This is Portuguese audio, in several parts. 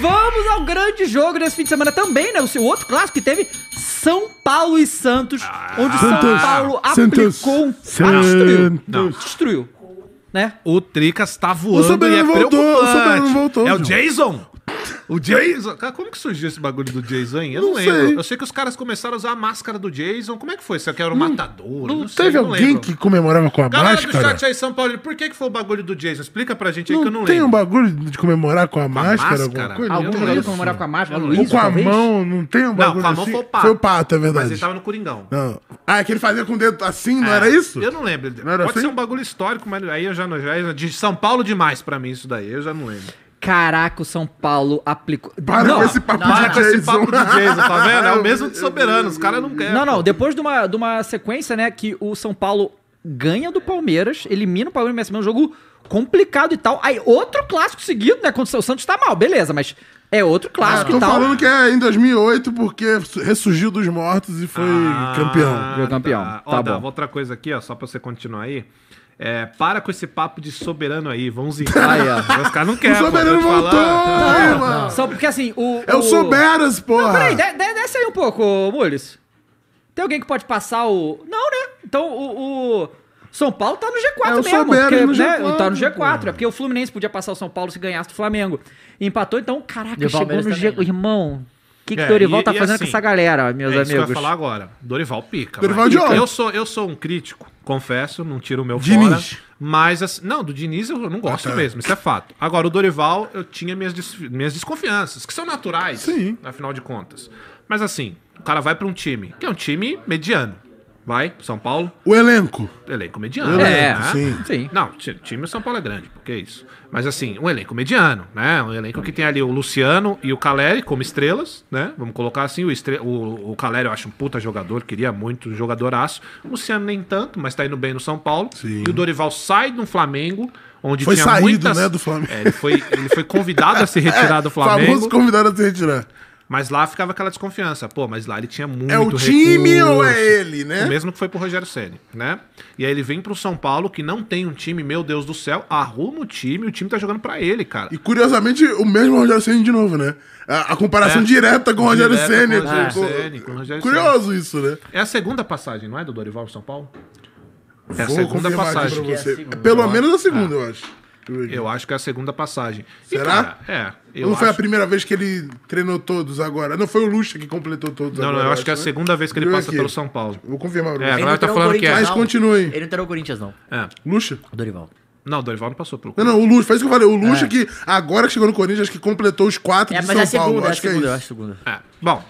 Vamos ao grande jogo desse fim de semana também, né? O outro clássico que teve são Paulo e Santos, ah, onde Santos, São Paulo Santos, aplicou um... Ah, destruiu. Não. Destruiu. Né? O Tricas tá voando o e é voltou, preocupante. O voltou, é o Jason. O Jason. Cara, como que surgiu esse bagulho do Jason? Eu não, não lembro. Sei. Eu sei que os caras começaram a usar a máscara do Jason. Como é que foi? Isso que era o um não, matador? Não, não sei, teve alguém lembro. que comemorava com a Galera máscara? Galera do chat aí, São Paulo, por que, que foi o bagulho do Jason? Explica pra gente aí que eu não lembro. Tem um bagulho de comemorar com a com máscara? máscara? Alguma coisa? Algum jogador comemorar com a máscara? Ou com talvez? a mão, não tem um bagulho não, com a mão assim? foi o Pato. Foi o Pato, é verdade. Mas ele tava no Coringão. Não. Ah, é que ele fazia com o dedo assim, não é, era isso? Eu não lembro. Não Pode assim? ser um bagulho histórico, mas aí eu já não... Já, é de São Paulo demais pra mim isso daí, eu já não lembro. Caraca, o São Paulo aplicou. Para não, com esse papo não, de Jason. Esse papo de Jason, tá vendo? É o mesmo de Soberano, os caras não querem. Não, não, depois de uma, de uma sequência, né, que o São Paulo ganha do Palmeiras, elimina o Palmeiras, mas é um jogo complicado e tal. Aí outro clássico seguido, né, quando o Santos tá mal, beleza, mas é outro clássico é, e tal. Tô falando que é em 2008 porque ressurgiu dos mortos e foi ah, campeão. Foi campeão, tá, tá, ó, bom. outra coisa aqui, ó, só pra você continuar aí. É, para com esse papo de soberano aí, vamos zicar. Os caras não querem. O soberano voltou, falar. É, Só porque assim, o. É o, o... Soberas, porra! Não, peraí, de, de, desce aí um pouco, Mules. Tem alguém que pode passar o. Não, né? Então o... o... São Paulo tá no G4 é, mesmo. Souberam, porque, né, G4, tá no G4. Pô. É porque o Fluminense podia passar o São Paulo se ganhasse do Flamengo. E empatou, então, caraca, chegou no G4. Né? Irmão, que, que é, Dorival e, tá e fazendo assim, com essa galera, meus é amigos? Isso que eu ia falar agora. Dorival pica. Dorival é de ouro. Eu sou, eu sou um crítico, confesso, não tiro o meu Diniz. fora. Mas, assim, não, do Diniz eu não gosto ah, tá. mesmo, isso é fato. Agora, o Dorival, eu tinha minhas, des, minhas desconfianças, que são naturais, Sim. afinal de contas. Mas assim, o cara vai para um time, que é um time mediano. Vai, São Paulo. O elenco. Elenco mediano. O é, elenco, é, sim. sim. Não, time São Paulo é grande, porque é isso. Mas assim, um elenco mediano, né? Um elenco que tem ali o Luciano e o Caleri como estrelas, né? Vamos colocar assim, o, estre... o, o Caleri eu acho um puta jogador, queria muito, um jogadoraço. O Luciano nem tanto, mas tá indo bem no São Paulo. Sim. E o Dorival sai do Flamengo onde foi tinha saído, muitas... né, do Flamengo. É, ele, foi, ele foi convidado a se retirar é, do Flamengo. Famoso convidado a se retirar. Mas lá ficava aquela desconfiança. Pô, mas lá ele tinha muito É o recurso, time ou é ele, né? O mesmo que foi pro Rogério Ceni, né? E aí ele vem pro São Paulo, que não tem um time, meu Deus do céu, arruma o time, o time tá jogando para ele, cara. E curiosamente, o mesmo Rogério Ceni de novo, né? A, a comparação é. direta com o Rogério Ceni. É. Curioso isso, né? É a segunda passagem, não é, do Dorival São Paulo? É a segunda passagem. É a segunda. Pelo menos a segunda, ah. eu acho. Eu acho que é a segunda passagem. Será? E, cara, é. não foi a primeira vez que ele treinou todos agora? Não foi o Lucha que completou todos Não, agora, não, eu acho que é a né? segunda vez que ele passa aqui. pelo São Paulo. Vou confirmar pra é, agora tá falando que é. Mas continue. Ele não treinou o Corinthians, não. É. Lucha? Dorival. Não, o Dorival não passou pelo. Não, não, o Lucha, faz o que eu falei. O Lucha é. que agora que chegou no Corinthians, acho que completou os quatro é, de São é segunda, Paulo. É acho segunda, que é isso. É a segunda. É. Bom,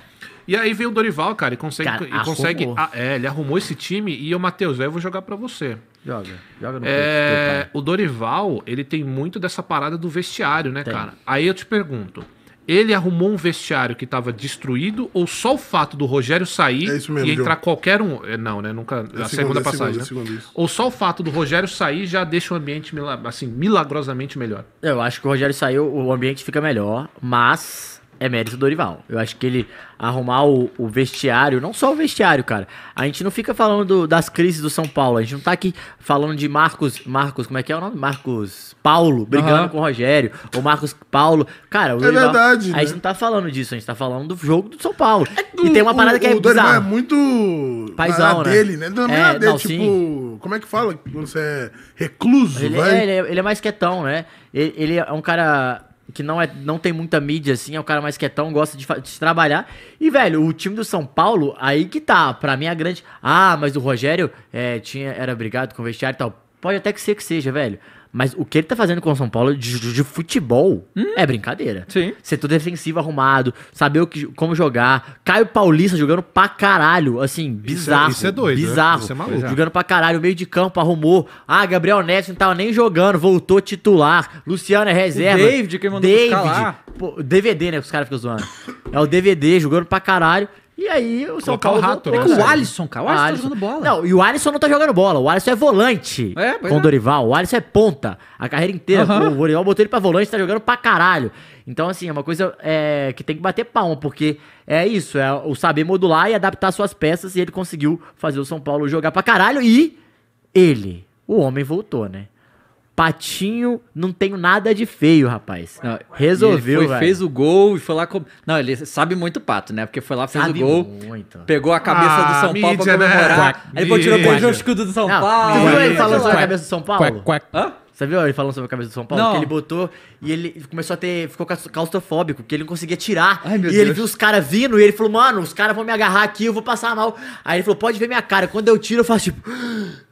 e aí veio o Dorival, cara, e consegue. Cara, e consegue a, é, ele arrumou esse time e o Matheus, eu vou jogar para você. Joga, joga no é, peito, O Dorival, ele tem muito dessa parada do vestiário, né, tem. cara? Aí eu te pergunto. Ele arrumou um vestiário que estava destruído ou só o fato do Rogério sair é mesmo, e entrar João. qualquer um. É, não, né? Nunca. É a segunda, é segunda passagem. Segunda, é né? Segunda, ou só o fato do Rogério sair já deixa o ambiente assim, milagrosamente melhor. Eu acho que o Rogério saiu, o ambiente fica melhor, mas é mérito do Dorival. Eu acho que ele arrumar o, o, vestiário, não só o vestiário, cara. A gente não fica falando do, das crises do São Paulo. A gente não tá aqui falando de Marcos, Marcos, como é que é o nome? Marcos Paulo brigando uhum. com o Rogério, ou Marcos Paulo. Cara, o é verdade. A né? gente não tá falando disso, a gente tá falando do jogo do São Paulo. É, o, e tem uma parada o, que é o bizarro. é muito paisão, né? dele, né? Não, é, é dele, não, tipo, sim. como é que fala? Você é recluso, ele, é, vai? É, ele, é, ele é mais quietão, né? ele, ele é um cara que não, é, não tem muita mídia, assim, é o cara mais quietão, gosta de, de trabalhar. E, velho, o time do São Paulo, aí que tá, pra mim é grande. Ah, mas o Rogério é, tinha, era obrigado com o vestiário e tal. Pode até que ser que seja, velho. Mas o que ele tá fazendo com o São Paulo de, de futebol hum. é brincadeira. Sim. Setor defensivo arrumado, saber o que, como jogar. Caio Paulista jogando pra caralho. Assim, é- bizarro. Isso é, isso é doido. Né? Bizarro. Né? Isso é maluco. Jogando pra caralho. Meio de campo arrumou. Ah, Gabriel Neto não tava nem jogando, voltou titular. Luciano é reserva. O David, que mandou David. Pô, DVD, né? Que os caras ficam zoando. É o DVD jogando pra caralho. E aí o São Paulo. É né? O rato, voltou, né, o Alisson, cara. O Alisson, tá Alisson tá jogando bola. Não, e o Alisson não tá jogando bola. O Alisson é volante é, com o é. Dorival. O Alisson é ponta. A carreira inteira. O Dorival botou ele pra volante, tá jogando pra caralho. Então, assim, é uma coisa é, que tem que bater palma, porque é isso, é o saber modular e adaptar suas peças, e ele conseguiu fazer o São Paulo jogar pra caralho e ele, o homem voltou, né? Patinho, não tenho nada de feio, rapaz. Não, resolveu, ele foi, fez o gol e foi lá. Com... Não, ele sabe muito pato, né? Porque foi lá, fez sabe o gol. Muito. Pegou a cabeça ah, do São mídia, Paulo pra né? comemorar. Né? Ele continuou beijando o escudo do São não, Paulo. Ele falou sobre a cabeça do São Paulo. Quack, quack. Hã? Você viu ele falando sobre a camisa do São Paulo? Não. Que ele botou e ele começou a ter. ficou claustrofóbico, que ele não conseguia tirar. Ai, e Deus. ele viu os caras vindo e ele falou, mano, os caras vão me agarrar aqui, eu vou passar mal. Aí ele falou, pode ver minha cara. Quando eu tiro, eu faço tipo.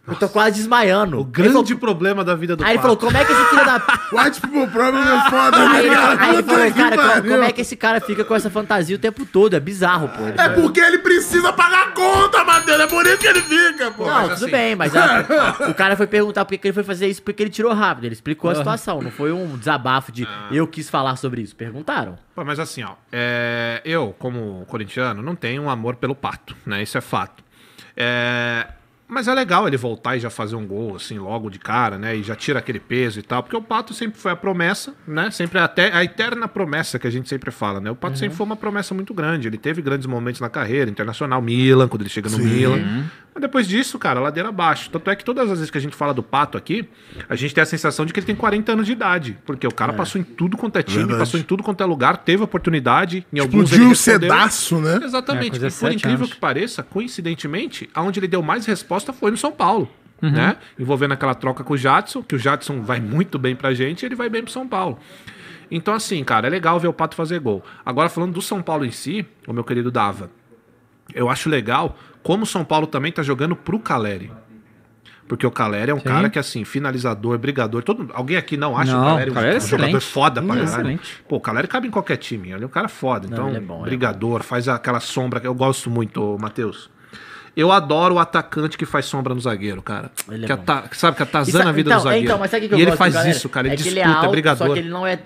Eu tô quase desmaiando. O grande falou, problema da vida do Aí pato. ele falou, como é que esse filho da... What people tipo, problem é foda, Aí, ele, né, aí ele falou, cara, como, como, é que esse cara fica com essa fantasia o tempo todo? É bizarro, pô. É porque ele precisa pagar conta, Matheus. É por isso que ele fica, pô. Não, mas tudo assim... bem, mas a, o cara foi perguntar por que ele foi fazer isso, porque ele tirou rápido, ele explicou a situação, não foi um desabafo de ah. eu quis falar sobre isso. Perguntaram. Pô, mas assim, ó, é, eu, como corintiano, não tenho um amor pelo pato, né? Isso é fato. É, mas é legal ele voltar e já fazer um gol, assim, logo de cara, né? E já tira aquele peso e tal. Porque o Pato sempre foi a promessa, né? Sempre até a eterna promessa que a gente sempre fala, né? O Pato uhum. sempre foi uma promessa muito grande. Ele teve grandes momentos na carreira, internacional, Milan, quando ele chega no Sim. Milan, mas depois disso, cara, ladeira abaixo. Tanto é que todas as vezes que a gente fala do Pato aqui, a gente tem a sensação de que ele tem 40 anos de idade. Porque o cara é. passou em tudo quanto é time, Verdade. passou em tudo quanto é lugar, teve oportunidade. Em alguns Explodiu o cedaço, né? Exatamente. É, e por incrível anos. que pareça, coincidentemente, aonde ele deu mais resposta foi no São Paulo. Uhum. Né? Envolvendo aquela troca com o Jadson, que o Jadson vai muito bem pra gente, ele vai bem pro São Paulo. Então, assim, cara, é legal ver o Pato fazer gol. Agora, falando do São Paulo em si, o meu querido Dava eu acho legal como o São Paulo também tá jogando pro Caleri. Porque o Caleri é um Sim. cara que, assim, finalizador, brigador. Todo... Alguém aqui não acha não, o Caleri, um, é um jogador foda pra hum, caralho? Pô, o Caleri cabe em qualquer time. Ele é um cara foda. Então, não, é, é bom, brigador, é faz aquela sombra que eu gosto muito, Matheus. Eu adoro o atacante que faz sombra no zagueiro, cara. Ele é que, é ata... sabe, que atazana é a vida então, do então, zagueiro. Então, mas sabe que eu e ele faz isso, cara. Ele é disputa, ele é, alto, é brigador. Só que ele não é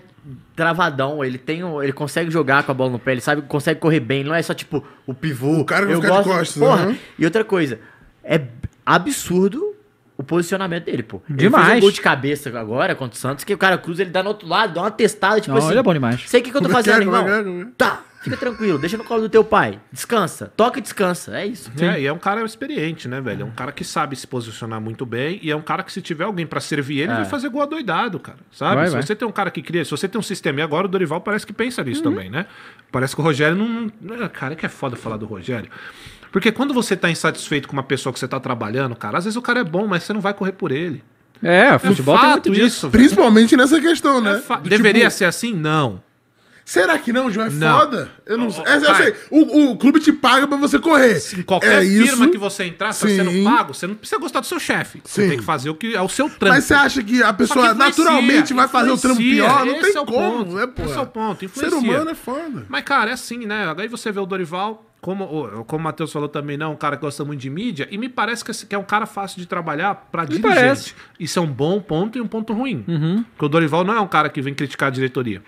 travadão, ele tem um, ele consegue jogar com a bola no pé, ele sabe, consegue correr bem, não é só tipo o pivô. O cara não eu fica gosto, de costas, porra. Uhum. E outra coisa, é absurdo o posicionamento dele, pô. Demais. Ele fez um gol de cabeça agora contra o Santos, que o cara cruza, ele dá no outro lado, dá uma testada, tipo não, assim. ele é bom demais. Sei o que, que eu tô é fazendo, não. É, é irmão. Tá, Fica tranquilo, deixa no colo do teu pai. Descansa, toca e descansa. É isso. É, e é um cara experiente, né, velho? É um cara que sabe se posicionar muito bem e é um cara que se tiver alguém para servir ele, é. vai fazer gol doidado, cara. Sabe? Vai, se vai. você tem um cara que cria, se você tem um sistema, e agora o Dorival parece que pensa nisso uhum. também, né? Parece que o Rogério não. Ah, cara, é que é foda falar do Rogério. Porque quando você tá insatisfeito com uma pessoa que você tá trabalhando, cara, às vezes o cara é bom, mas você não vai correr por ele. É, é futebol é fato tem muito disso. Principalmente nessa questão, né? É Deveria tipo... ser assim? Não. Será que não, João? É não. foda? Eu não sei. É, eu sei. O, o, clube te paga pra você correr. Sim, qualquer é firma isso? que você entrar, se você não pago, você não precisa gostar do seu chefe. Você tem que fazer o que é o seu trampo. Mas você acha que a pessoa que naturalmente vai fazer o trampo pior? Não tem é como, ponto, né, pô? Esse é o ponto. Influencia. Ser humano é foda. Mas, cara, é assim, né? Aí você vê o Dorival, como, como o Matheus falou também, não, um cara que gosta muito de mídia, e me parece que, que é um cara fácil de trabalhar para dirigente. Parece. Isso é um bom ponto e um ponto ruim. Uhum. Porque o Dorival não é um cara que vem criticar a diretoria.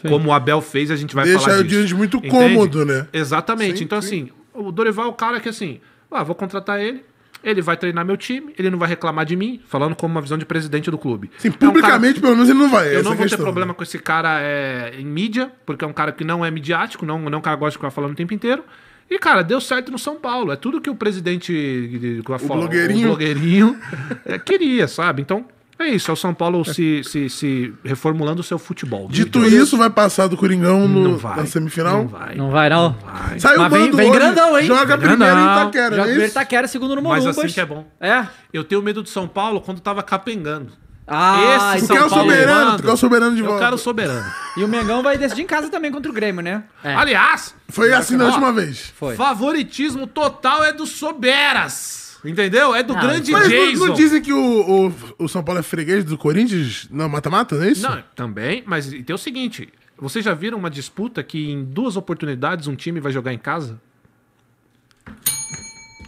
Sim. Como o Abel fez, a gente vai Deixa falar disso. Deixa o Diniz muito Entende? cômodo, né? Exatamente. Sim, então, sim. assim, o Dorival é o cara que, assim, ah, vou contratar ele, ele vai treinar meu time, ele não vai reclamar de mim, falando como uma visão de presidente do clube. Sim, publicamente, é um pelo menos, ele não vai. Eu não é vou questão, ter problema né? com esse cara é, em mídia, porque é um cara que não é midiático, não, não é um cara gosta de ficar falando o tempo inteiro. E, cara, deu certo no São Paulo. É tudo que o presidente. O, o blogueirinho. O blogueirinho é, queria, sabe? Então, é isso, é o São Paulo se, se, se reformulando o seu futebol. Dito isso, vai passar do Coringão no, vai, na semifinal? Não vai. Não vai, não? não vai. Saiu Mas vem, vem grandão, hein? Joga primeiro em Itaquera, Joga é primeiro é em Itaquera, segundo no Morumba. Mas assim que é bom. É. Eu tenho medo do São Paulo quando tava capengando. Ah, Esse então é São é o soberano, Paulo, o soberano de volta. Eu quero o soberano. E o Mengão vai decidir em casa também contra o Grêmio, né? É. Aliás... Foi assim na última vez. Foi. Favoritismo total é do Soberas. Entendeu? É do não, grande mas Jason. Não, não dizem que o, o, o, São Paulo é freguês do Corinthians na mata-mata, não é isso? Não, também, mas tem o seguinte: vocês já viram uma disputa que em duas oportunidades um time vai jogar em casa?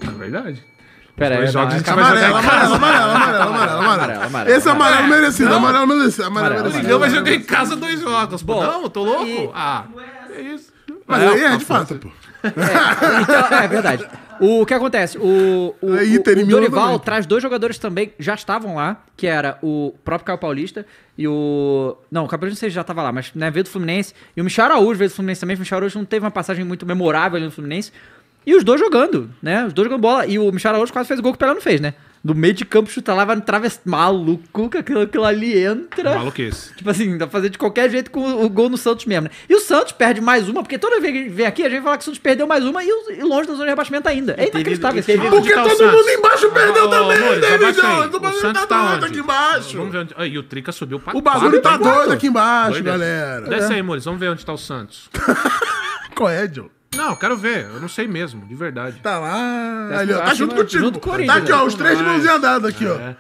É verdade. Pera aí, jogos não, é amarelo, amarelo, amarelo, amarelo, amarelo, amarelo, amarelo. Esse amarelo merecido, amarelo merecido, amarelo merecido. Eu então vai jogar em casa dois jogos. Bom, não, tô louco. Ah, é isso. Mas é, aí é de fato, pô. É, então, é verdade. O que acontece? O, o, o, o Dorival também. traz dois jogadores também já estavam lá, que era o próprio Caio Paulista e o. Não, o Caio Paulista já estava lá, mas né, veio do Fluminense. E o Michel Araújo veio do Fluminense também. O Michel Araújo não teve uma passagem muito memorável ali no Fluminense. E os dois jogando, né? Os dois jogando bola. E o Michel Araújo quase fez o gol que o Pelé não fez, né? no meio de campo chutar lá, vai no travesti maluco, que aquilo, aquilo ali entra. Maluquice. Tipo assim, dá pra fazer de qualquer jeito com o, o gol no Santos mesmo, né? E o Santos perde mais uma, porque toda vez que vem aqui, a gente fala que o Santos perdeu mais uma e, e longe da zona de rebaixamento ainda. É inacreditável. Teve, teve, porque todo mundo embaixo perdeu também, Lourdes, né, O Santos tá, tá doido aqui embaixo. Vamos ver onde... ah, e o Trica subiu pra O bagulho tá doido aqui embaixo, é. galera. Desce aí, Mores, vamos ver onde tá o Santos. Qual é, Joe? Não, quero ver. Eu não sei mesmo, de verdade. Tá lá. Tá ali, ó, tá junto contigo. Junto com o tá Corinthians. Tá aqui, ó, os né? três de mãozinha dada aqui, ó. É.